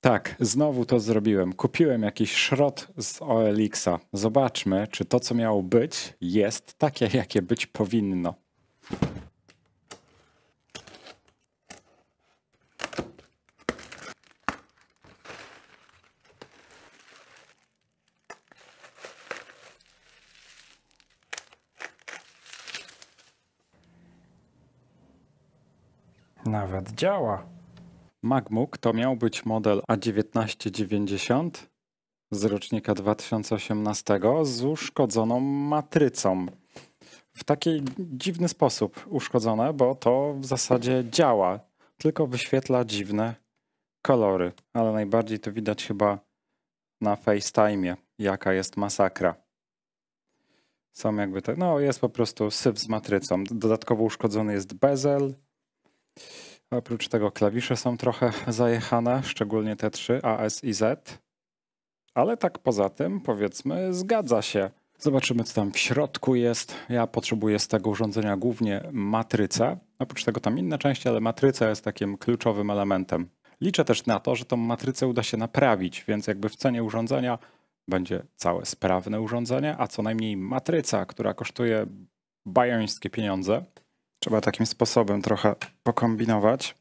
Tak, znowu to zrobiłem. Kupiłem jakiś szrot z OLX-a. Zobaczmy, czy to, co miało być, jest takie, jakie być powinno. Nawet działa. MacBook to miał być model A1990 z rocznika 2018 z uszkodzoną matrycą. W taki dziwny sposób uszkodzone, bo to w zasadzie działa, tylko wyświetla dziwne kolory. Ale najbardziej to widać chyba na FaceTime'ie, jaka jest masakra. Są jakby tak, no jest po prostu syf z matrycą. Dodatkowo uszkodzony jest bezel. Oprócz tego klawisze są trochę zajechane, szczególnie te trzy, A, S i Z. Ale tak poza tym, powiedzmy, zgadza się. Zobaczymy, co tam w środku jest. Ja potrzebuję z tego urządzenia głównie matrycę. Oprócz tego tam inne części, ale matryca jest takim kluczowym elementem. Liczę też na to, że tą matrycę uda się naprawić, więc jakby w cenie urządzenia będzie całe sprawne urządzenie, a co najmniej matryca, która kosztuje bajońskie pieniądze. Trzeba takim sposobem trochę pokombinować,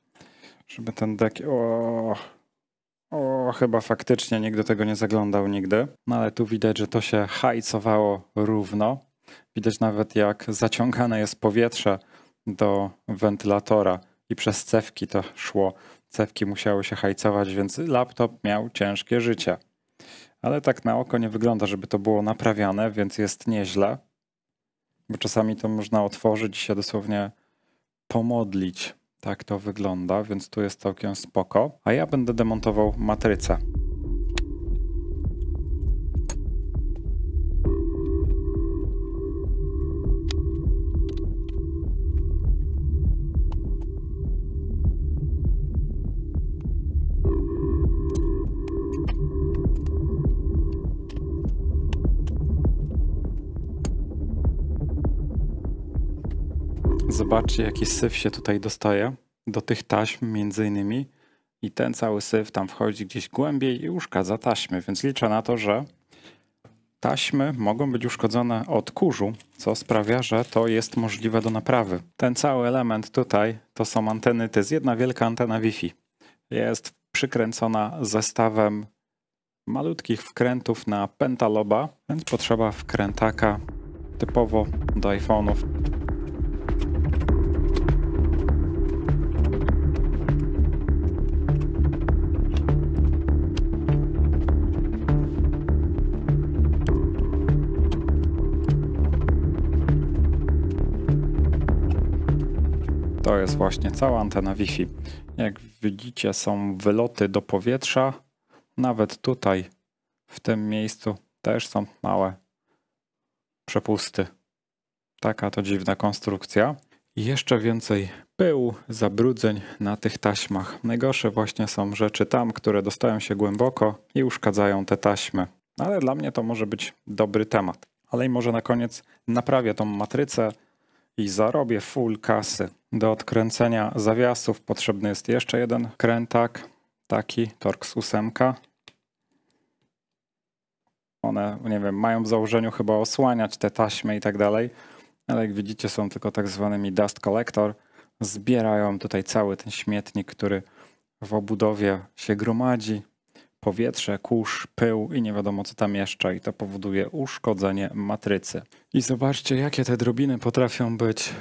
żeby ten dek... O, o, chyba faktycznie nigdy tego nie zaglądał nigdy. No ale tu widać, że to się hajcowało równo. Widać nawet jak zaciągane jest powietrze do wentylatora i przez cewki to szło. Cewki musiały się hajcować, więc laptop miał ciężkie życie. Ale tak na oko nie wygląda, żeby to było naprawiane, więc jest nieźle bo czasami to można otworzyć się dosłownie pomodlić. Tak to wygląda, więc tu jest całkiem spoko. A ja będę demontował matrycę. zobaczcie, jaki syf się tutaj dostaje do tych taśm między innymi i ten cały syf tam wchodzi gdzieś głębiej i uszkadza taśmy, więc liczę na to, że taśmy mogą być uszkodzone od kurzu, co sprawia, że to jest możliwe do naprawy. Ten cały element tutaj to są anteny, to jest jedna wielka antena Wi-Fi. Jest przykręcona zestawem malutkich wkrętów na pentaloba, więc potrzeba wkrętaka typowo do iPhone'ów jest właśnie cała antena Wi-Fi. Jak widzicie, są wyloty do powietrza. Nawet tutaj, w tym miejscu, też są małe przepusty. Taka to dziwna konstrukcja. I jeszcze więcej pyłu, zabrudzeń na tych taśmach. Najgorsze właśnie są rzeczy tam, które dostają się głęboko i uszkadzają te taśmy. Ale dla mnie to może być dobry temat. Ale i może na koniec naprawię tą matrycę, i zarobię full kasy. Do odkręcenia zawiasów potrzebny jest jeszcze jeden krętak, taki Torx 8. One, nie wiem, mają w założeniu chyba osłaniać te taśmy i tak dalej, ale jak widzicie są tylko tak zwanymi dust collector. Zbierają tutaj cały ten śmietnik, który w obudowie się gromadzi powietrze, kurz, pył i nie wiadomo co tam jeszcze i to powoduje uszkodzenie matrycy. I zobaczcie jakie te drobiny potrafią być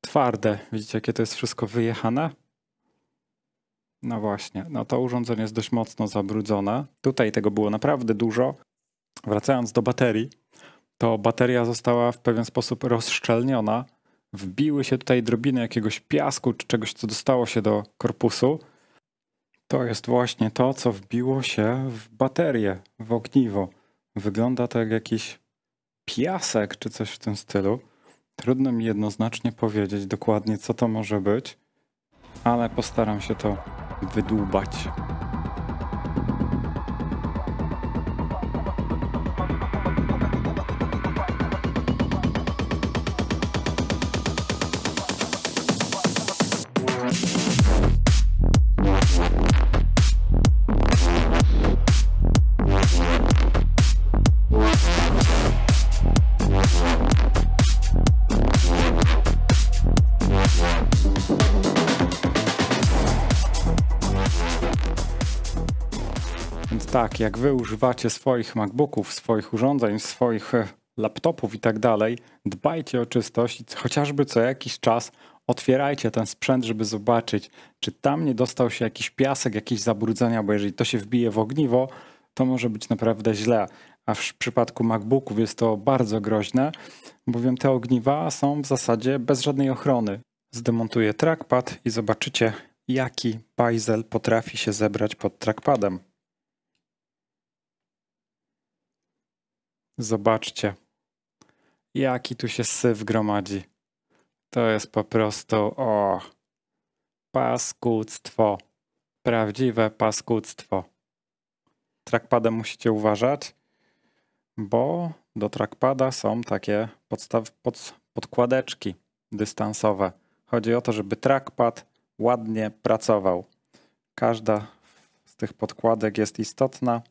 twarde. Widzicie jakie to jest wszystko wyjechane? No właśnie, no to urządzenie jest dość mocno zabrudzone. Tutaj tego było naprawdę dużo. Wracając do baterii, to bateria została w pewien sposób rozszczelniona. Wbiły się tutaj drobiny jakiegoś piasku czy czegoś, co dostało się do korpusu to jest właśnie to, co wbiło się w baterię, w ogniwo. Wygląda to jak jakiś piasek czy coś w tym stylu. Trudno mi jednoznacznie powiedzieć dokładnie, co to może być, ale postaram się to wydłubać. tak, jak wy używacie swoich MacBooków, swoich urządzeń, swoich e, laptopów i tak dalej, dbajcie o czystość chociażby co jakiś czas otwierajcie ten sprzęt, żeby zobaczyć, czy tam nie dostał się jakiś piasek, jakieś zabrudzenia, bo jeżeli to się wbije w ogniwo, to może być naprawdę źle. A w przypadku MacBooków jest to bardzo groźne, bowiem te ogniwa są w zasadzie bez żadnej ochrony. Zdemontuję trackpad i zobaczycie, jaki bajzel potrafi się zebrać pod trackpadem. Zobaczcie, jaki tu się syf gromadzi. To jest po prostu, o, paskudztwo. Prawdziwe paskudztwo. Trackpadem musicie uważać, bo do trackpada są takie podstaw, pod, podkładeczki dystansowe. Chodzi o to, żeby trackpad ładnie pracował. Każda z tych podkładek jest istotna.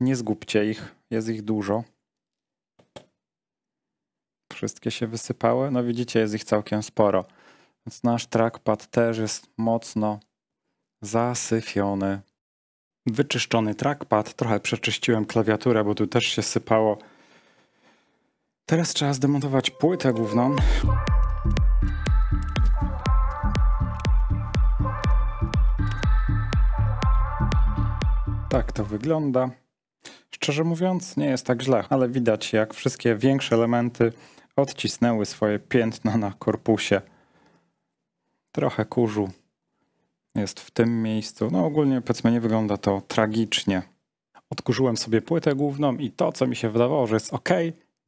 Nie zgubcie ich, jest ich dużo wszystkie się wysypały. No widzicie, jest ich całkiem sporo. Więc nasz trackpad też jest mocno zasyfiony. Wyczyszczony trackpad, trochę przeczyściłem klawiaturę, bo tu też się sypało. Teraz trzeba zdemontować płytę główną. Tak to wygląda. Szczerze mówiąc, nie jest tak źle, ale widać jak wszystkie większe elementy odcisnęły swoje piętno na korpusie. Trochę kurzu jest w tym miejscu. No ogólnie powiedzmy nie wygląda to tragicznie. Odkurzyłem sobie płytę główną i to, co mi się wydawało, że jest ok,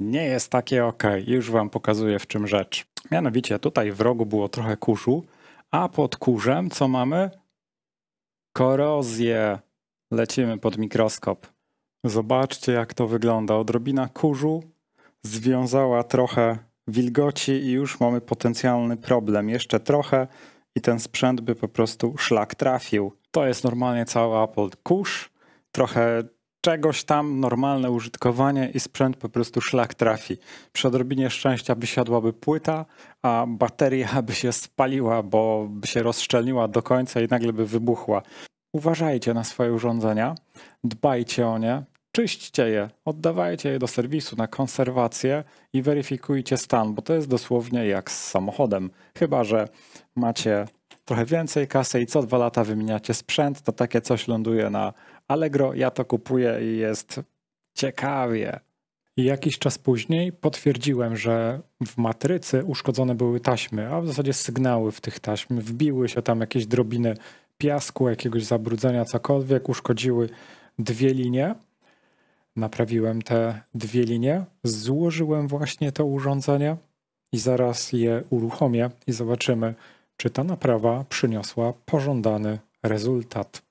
nie jest takie ok. Już wam pokazuję w czym rzecz. Mianowicie tutaj w rogu było trochę kurzu, a pod kurzem co mamy? Korozję. Lecimy pod mikroskop. Zobaczcie jak to wygląda. Odrobina kurzu, związała trochę wilgoci i już mamy potencjalny problem. Jeszcze trochę i ten sprzęt by po prostu szlak trafił. To jest normalnie cały Apple kurz, trochę czegoś tam, normalne użytkowanie i sprzęt po prostu szlak trafi. Przy odrobinie szczęścia by siadłaby płyta, a bateria by się spaliła, bo by się rozszczelniła do końca i nagle by wybuchła. Uważajcie na swoje urządzenia, dbajcie o nie, czyśćcie je, oddawajcie je do serwisu na konserwację i weryfikujcie stan, bo to jest dosłownie jak z samochodem. Chyba, że macie trochę więcej kasy i co dwa lata wymieniacie sprzęt, to takie coś ląduje na Allegro, ja to kupuję i jest ciekawie. I jakiś czas później potwierdziłem, że w matrycy uszkodzone były taśmy, a w zasadzie sygnały w tych taśm. Wbiły się tam jakieś drobiny piasku, jakiegoś zabrudzenia, cokolwiek, uszkodziły dwie linie. Naprawiłem te dwie linie, złożyłem właśnie to urządzenie i zaraz je uruchomię i zobaczymy, czy ta naprawa przyniosła pożądany rezultat.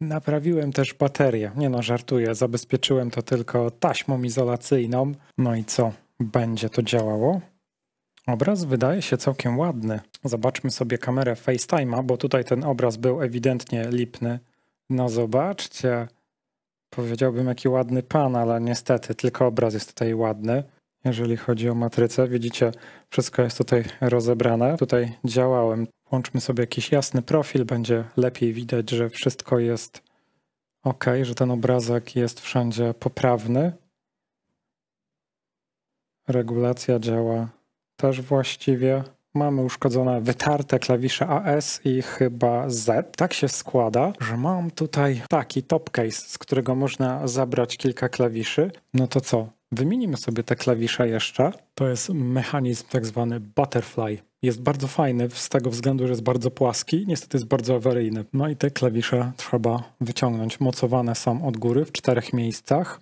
Naprawiłem też baterię. Nie no, żartuję, zabezpieczyłem to tylko taśmą izolacyjną. No i co? Będzie to działało? Obraz wydaje się całkiem ładny. Zobaczmy sobie kamerę FaceTime'a, bo tutaj ten obraz był ewidentnie lipny. No zobaczcie, Powiedziałbym, jaki ładny pan, ale niestety tylko obraz jest tutaj ładny. Jeżeli chodzi o matrycę, widzicie, wszystko jest tutaj rozebrane. Tutaj działałem. Łączmy sobie jakiś jasny profil, będzie lepiej widać, że wszystko jest ok, że ten obrazek jest wszędzie poprawny. Regulacja działa też właściwie. Mamy uszkodzone, wytarte klawisze AS i chyba Z. Tak się składa, że mam tutaj taki top case, z którego można zabrać kilka klawiszy. No to co? Wymienimy sobie te klawisze jeszcze. To jest mechanizm tak zwany butterfly. Jest bardzo fajny z tego względu, że jest bardzo płaski, niestety jest bardzo awaryjny. No i te klawisze trzeba wyciągnąć. Mocowane są od góry w czterech miejscach.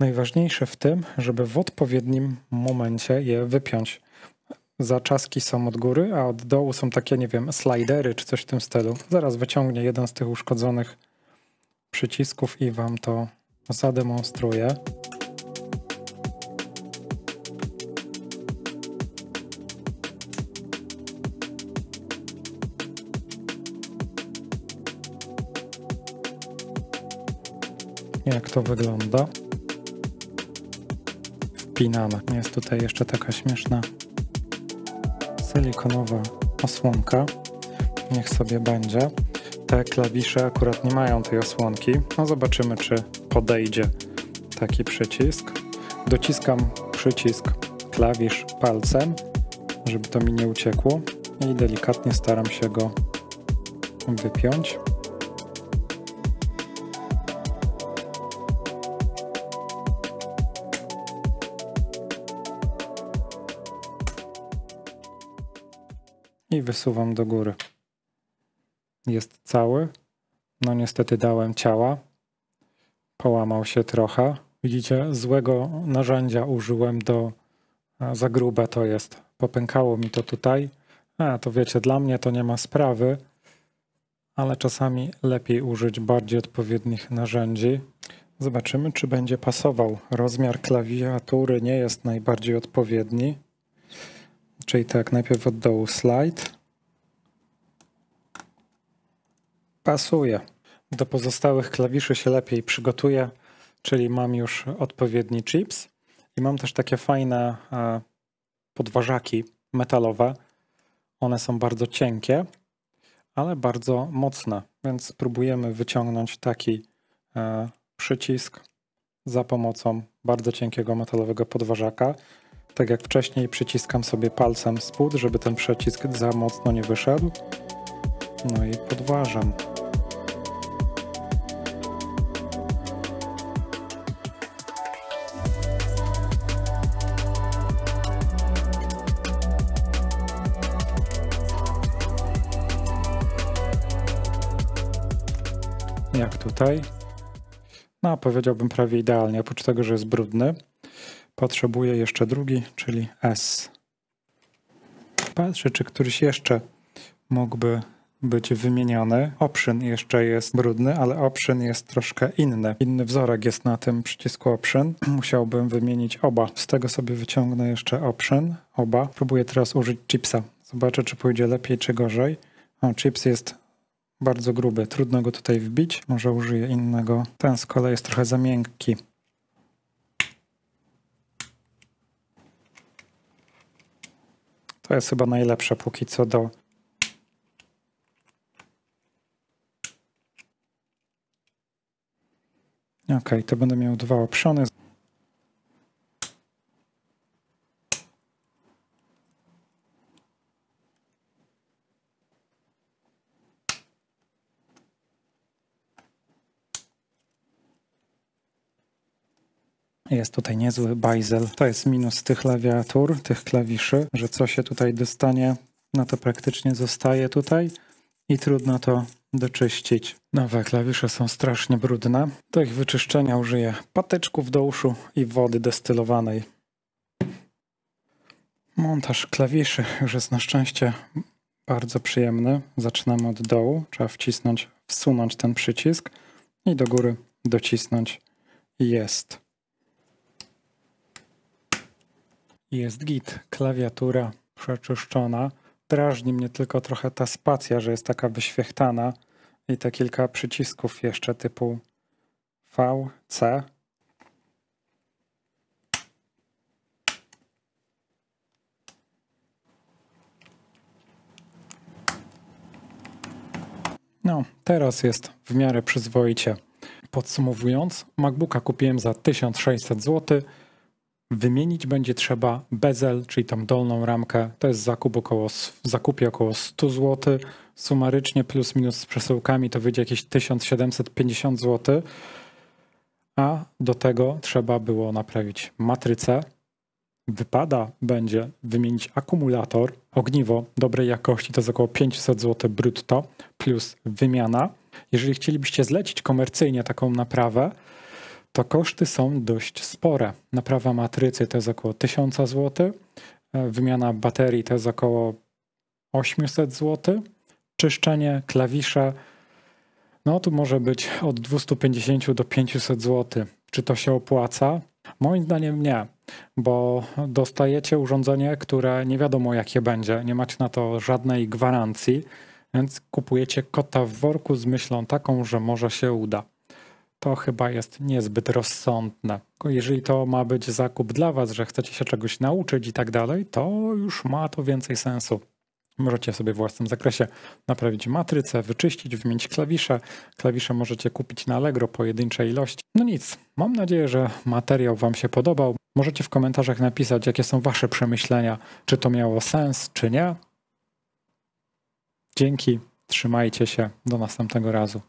Najważniejsze w tym, żeby w odpowiednim momencie je wypiąć zaczaski są od góry, a od dołu są takie, nie wiem, slidery czy coś w tym stylu. Zaraz wyciągnie jeden z tych uszkodzonych przycisków i wam to zademonstruję. Jak to wygląda? Wpinamy. Jest tutaj jeszcze taka śmieszna silikonowa osłonka. Niech sobie będzie. Te klawisze akurat nie mają tej osłonki. No zobaczymy, czy podejdzie taki przycisk. Dociskam przycisk klawisz palcem, żeby to mi nie uciekło i delikatnie staram się go wypiąć. i wysuwam do góry. Jest cały. No niestety dałem ciała. Połamał się trochę. Widzicie, złego narzędzia użyłem do... Za grube to jest. Popękało mi to tutaj. A, to wiecie, dla mnie to nie ma sprawy, ale czasami lepiej użyć bardziej odpowiednich narzędzi. Zobaczymy, czy będzie pasował. Rozmiar klawiatury nie jest najbardziej odpowiedni. Czyli tak, najpierw od dołu slajd. Pasuje. Do pozostałych klawiszy się lepiej przygotuję, czyli mam już odpowiedni chips i mam też takie fajne e, podważaki metalowe. One są bardzo cienkie, ale bardzo mocne, więc spróbujemy wyciągnąć taki e, przycisk za pomocą bardzo cienkiego metalowego podważaka. Tak jak wcześniej przyciskam sobie palcem spód, żeby ten przycisk za mocno nie wyszedł. No i podważam. jak tutaj. No, powiedziałbym prawie idealnie, oprócz tego, że jest brudny potrzebuję jeszcze drugi, czyli S. Patrzę, czy któryś jeszcze mógłby być wymieniony. Option jeszcze jest brudny, ale option jest troszkę inny. Inny wzorek jest na tym przycisku option. Musiałbym wymienić oba. Z tego sobie wyciągnę jeszcze option, oba. Próbuję teraz użyć chipsa. Zobaczę, czy pójdzie lepiej, czy gorzej. O, chips jest bardzo gruby, trudno go tutaj wbić. Może użyję innego. Ten z kolei jest trochę za miękki. To jest chyba najlepsze póki co do Ok, to będę miał dwa opszony. Jest tutaj niezły bajzel. To jest minus tych klawiatur, tych klawiszy, że co się tutaj dostanie, no to praktycznie zostaje tutaj i trudno to doczyścić. Nowe klawisze są strasznie brudne. Do ich wyczyszczenia użyję patyczków do uszu i wody destylowanej. Montaż klawiszy już jest na szczęście bardzo przyjemny. Zaczynamy od dołu. Trzeba wcisnąć, wsunąć ten przycisk i do góry docisnąć jest. Jest git, klawiatura przeczyszczona. Drażni mnie tylko trochę ta spacja, że jest taka wyświechtana i te kilka przycisków jeszcze typu V, C. No, teraz jest w miarę przyzwoicie. Podsumowując, MacBooka kupiłem za 1600 zł Wymienić będzie trzeba bezel, czyli tam dolną ramkę. To jest zakup około, w zakupie około 100 zł. Sumarycznie plus minus z przesyłkami to wyjdzie jakieś 1750 zł. A do tego trzeba było naprawić matrycę. Wypada będzie wymienić akumulator, ogniwo dobrej jakości, to jest około 500 zł brutto, plus wymiana. Jeżeli chcielibyście zlecić komercyjnie taką naprawę, to koszty są dość spore. Naprawa matrycy to jest około 1000 zł, e, wymiana baterii to jest około 800 zł, czyszczenie, klawisze, no tu może być od 250 do 500 zł. Czy to się opłaca? Moim zdaniem nie, bo dostajecie urządzenie, które nie wiadomo jakie będzie, nie macie na to żadnej gwarancji, więc kupujecie kota w worku z myślą taką, że może się uda to chyba jest niezbyt rozsądne. Jeżeli to ma być zakup dla Was, że chcecie się czegoś nauczyć i tak dalej, to już ma to więcej sensu. Możecie sobie w własnym zakresie naprawić matrycę, wyczyścić, wymienić klawisze. Klawisze możecie kupić na Allegro pojedyncze ilości. No nic, mam nadzieję, że materiał Wam się podobał. Możecie w komentarzach napisać, jakie są Wasze przemyślenia, czy to miało sens, czy nie. Dzięki, trzymajcie się, do następnego razu.